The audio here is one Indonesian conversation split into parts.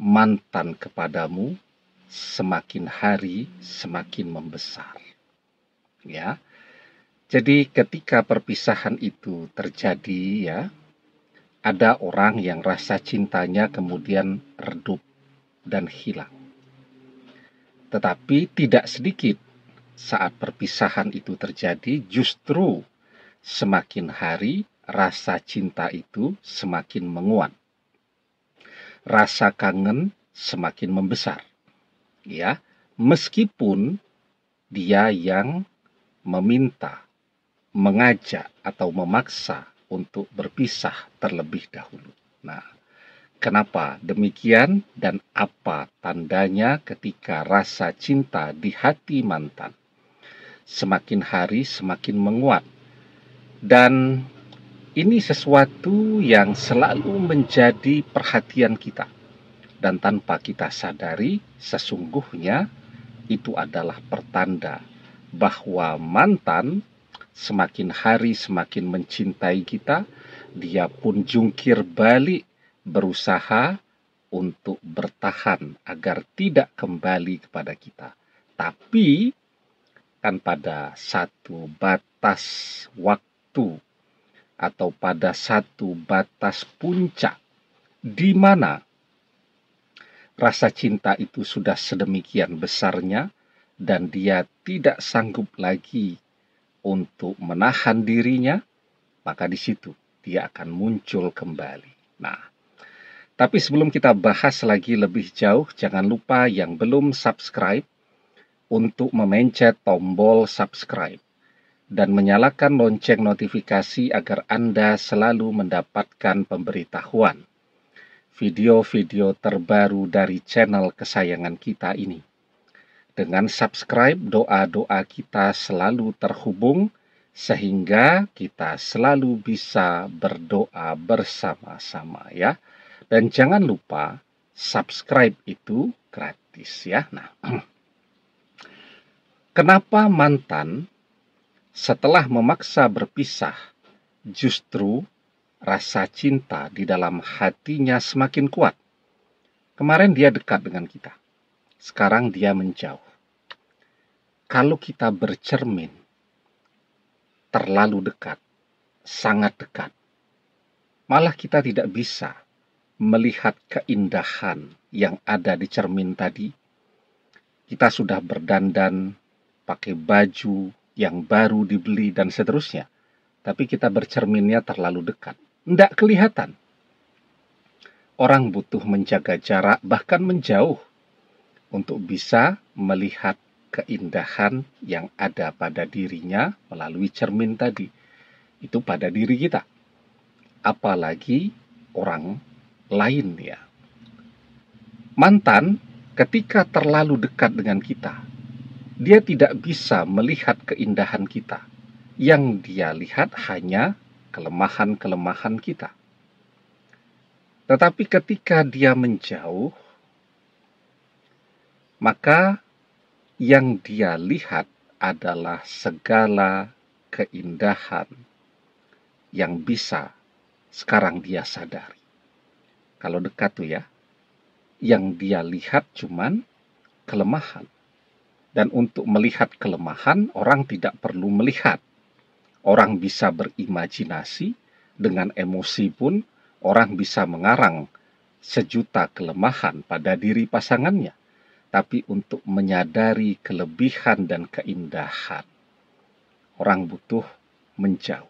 mantan kepadamu semakin hari semakin membesar. Ya. Jadi ketika perpisahan itu terjadi ya, ada orang yang rasa cintanya kemudian redup dan hilang. Tetapi tidak sedikit saat perpisahan itu terjadi justru semakin hari rasa cinta itu semakin menguat rasa kangen semakin membesar. Ya, meskipun dia yang meminta, mengajak atau memaksa untuk berpisah terlebih dahulu. Nah, kenapa demikian dan apa tandanya ketika rasa cinta di hati mantan semakin hari semakin menguat dan ini sesuatu yang selalu menjadi perhatian kita, dan tanpa kita sadari, sesungguhnya itu adalah pertanda bahwa mantan semakin hari semakin mencintai kita. Dia pun jungkir balik, berusaha untuk bertahan agar tidak kembali kepada kita, tapi kan pada satu batas waktu atau pada satu batas puncak di mana rasa cinta itu sudah sedemikian besarnya dan dia tidak sanggup lagi untuk menahan dirinya, maka di situ dia akan muncul kembali. Nah, tapi sebelum kita bahas lagi lebih jauh, jangan lupa yang belum subscribe untuk memencet tombol subscribe dan menyalakan lonceng notifikasi agar Anda selalu mendapatkan pemberitahuan video-video terbaru dari channel kesayangan kita ini. Dengan subscribe, doa-doa kita selalu terhubung sehingga kita selalu bisa berdoa bersama-sama ya. Dan jangan lupa subscribe itu gratis ya. Nah, kenapa mantan setelah memaksa berpisah, justru rasa cinta di dalam hatinya semakin kuat. Kemarin dia dekat dengan kita, sekarang dia menjauh. Kalau kita bercermin, terlalu dekat, sangat dekat, malah kita tidak bisa melihat keindahan yang ada di cermin tadi. Kita sudah berdandan, pakai baju, yang baru dibeli dan seterusnya. Tapi kita bercerminnya terlalu dekat. Tidak kelihatan. Orang butuh menjaga jarak bahkan menjauh untuk bisa melihat keindahan yang ada pada dirinya melalui cermin tadi. Itu pada diri kita. Apalagi orang lain ya. Mantan ketika terlalu dekat dengan kita, dia tidak bisa melihat keindahan kita. Yang dia lihat hanya kelemahan-kelemahan kita. Tetapi ketika dia menjauh, maka yang dia lihat adalah segala keindahan yang bisa sekarang dia sadari. Kalau dekat tuh ya, yang dia lihat cuman kelemahan. Dan untuk melihat kelemahan, orang tidak perlu melihat. Orang bisa berimajinasi, dengan emosi pun orang bisa mengarang sejuta kelemahan pada diri pasangannya. Tapi untuk menyadari kelebihan dan keindahan, orang butuh menjauh.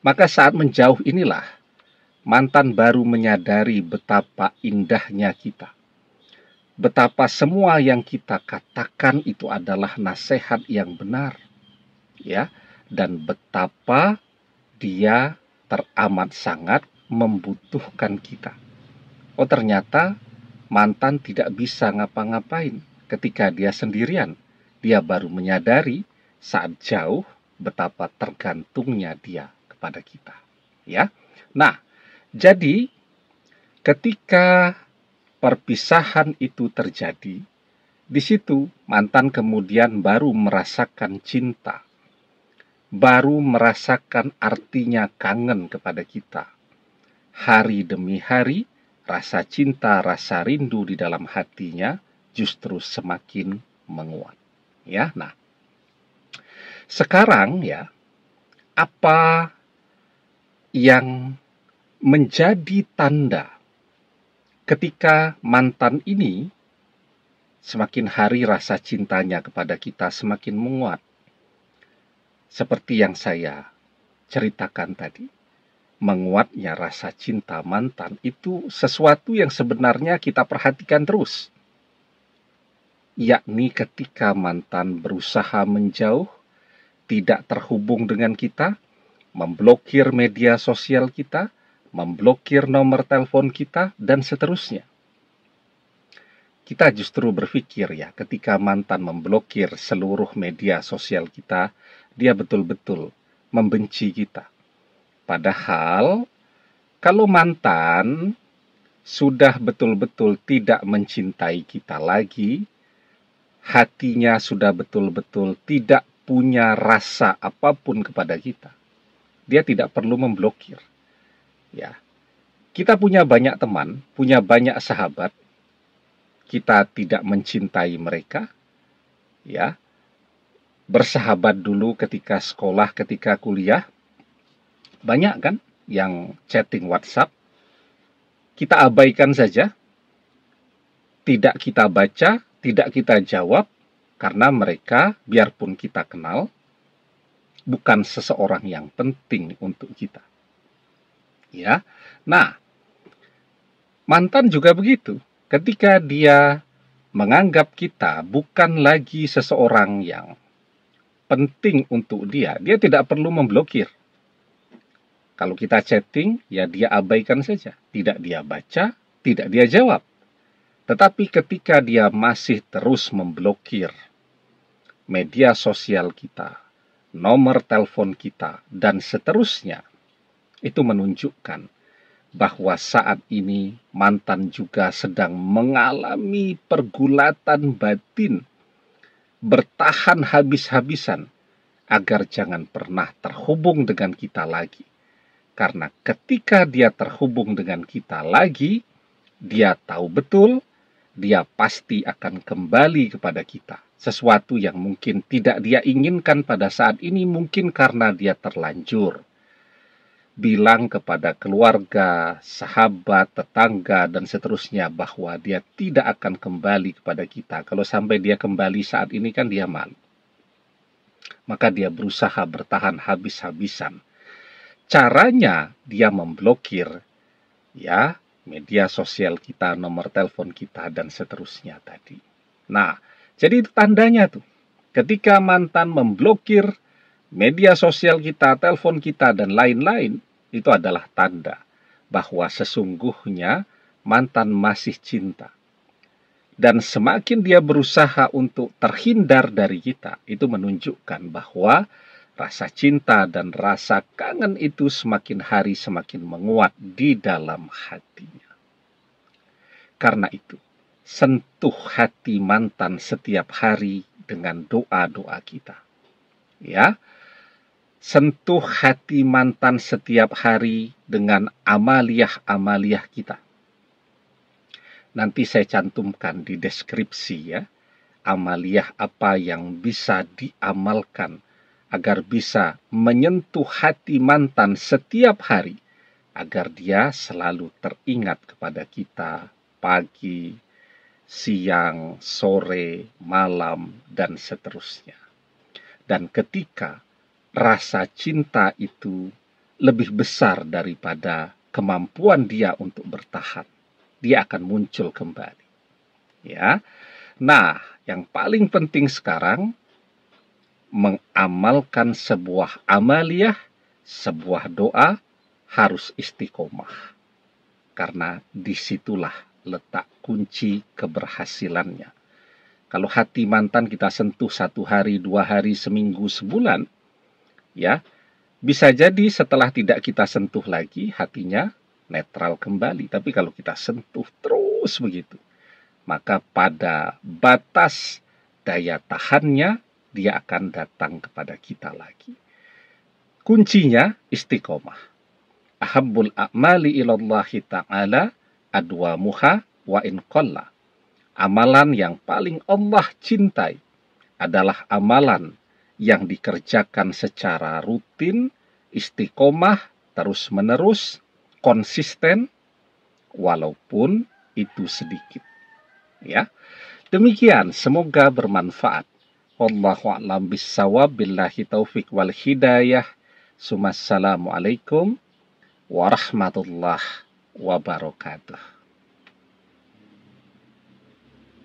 Maka saat menjauh inilah mantan baru menyadari betapa indahnya kita betapa semua yang kita katakan itu adalah nasihat yang benar ya dan betapa dia teramat sangat membutuhkan kita oh ternyata mantan tidak bisa ngapa-ngapain ketika dia sendirian dia baru menyadari saat jauh betapa tergantungnya dia kepada kita ya nah jadi ketika perpisahan itu terjadi, di situ mantan kemudian baru merasakan cinta, baru merasakan artinya kangen kepada kita. Hari demi hari, rasa cinta, rasa rindu di dalam hatinya justru semakin menguat. Ya, nah. Sekarang ya, apa yang menjadi tanda Ketika mantan ini semakin hari rasa cintanya kepada kita semakin menguat. Seperti yang saya ceritakan tadi, menguatnya rasa cinta mantan itu sesuatu yang sebenarnya kita perhatikan terus. Yakni ketika mantan berusaha menjauh, tidak terhubung dengan kita, memblokir media sosial kita, memblokir nomor telepon kita, dan seterusnya. Kita justru berpikir ya, ketika mantan memblokir seluruh media sosial kita, dia betul-betul membenci kita. Padahal, kalau mantan sudah betul-betul tidak mencintai kita lagi, hatinya sudah betul-betul tidak punya rasa apapun kepada kita. Dia tidak perlu memblokir ya kita punya banyak teman, punya banyak sahabat, kita tidak mencintai mereka, ya bersahabat dulu ketika sekolah, ketika kuliah, banyak kan yang chatting WhatsApp, kita abaikan saja, tidak kita baca, tidak kita jawab, karena mereka biarpun kita kenal, bukan seseorang yang penting untuk kita ya. Nah, mantan juga begitu. Ketika dia menganggap kita bukan lagi seseorang yang penting untuk dia, dia tidak perlu memblokir. Kalau kita chatting, ya dia abaikan saja, tidak dia baca, tidak dia jawab. Tetapi ketika dia masih terus memblokir media sosial kita, nomor telepon kita, dan seterusnya, itu menunjukkan bahwa saat ini mantan juga sedang mengalami pergulatan batin, bertahan habis-habisan agar jangan pernah terhubung dengan kita lagi. Karena ketika dia terhubung dengan kita lagi, dia tahu betul dia pasti akan kembali kepada kita. Sesuatu yang mungkin tidak dia inginkan pada saat ini mungkin karena dia terlanjur bilang kepada keluarga, sahabat, tetangga, dan seterusnya bahwa dia tidak akan kembali kepada kita. Kalau sampai dia kembali saat ini kan dia malu. Maka dia berusaha bertahan habis-habisan. Caranya dia memblokir ya media sosial kita, nomor telepon kita, dan seterusnya tadi. Nah, jadi itu tandanya tuh. Ketika mantan memblokir media sosial kita, telepon kita, dan lain-lain, itu adalah tanda bahwa sesungguhnya mantan masih cinta. Dan semakin dia berusaha untuk terhindar dari kita, itu menunjukkan bahwa rasa cinta dan rasa kangen itu semakin hari semakin menguat di dalam hatinya. Karena itu, sentuh hati mantan setiap hari dengan doa-doa kita. Ya, sentuh hati mantan setiap hari dengan amaliah-amaliah kita. Nanti saya cantumkan di deskripsi ya, amaliah apa yang bisa diamalkan agar bisa menyentuh hati mantan setiap hari, agar dia selalu teringat kepada kita pagi, siang, sore, malam, dan seterusnya. Dan ketika rasa cinta itu lebih besar daripada kemampuan dia untuk bertahan. Dia akan muncul kembali. Ya. Nah, yang paling penting sekarang mengamalkan sebuah amaliah, sebuah doa harus istiqomah. Karena disitulah letak kunci keberhasilannya. Kalau hati mantan kita sentuh satu hari, dua hari, seminggu, sebulan, ya. Bisa jadi setelah tidak kita sentuh lagi hatinya netral kembali, tapi kalau kita sentuh terus begitu, maka pada batas daya tahannya dia akan datang kepada kita lagi. Kuncinya istiqomah. Ahabbul a'mali ilallahi ta'ala adwa muha wa in Amalan yang paling Allah cintai adalah amalan yang dikerjakan secara rutin, istiqomah, terus-menerus, konsisten, walaupun itu sedikit. Ya. Demikian, semoga bermanfaat. Wallahu a'lam bissawab billahi taufik wal hidayah. Assalamualaikum warahmatullahi wabarakatuh.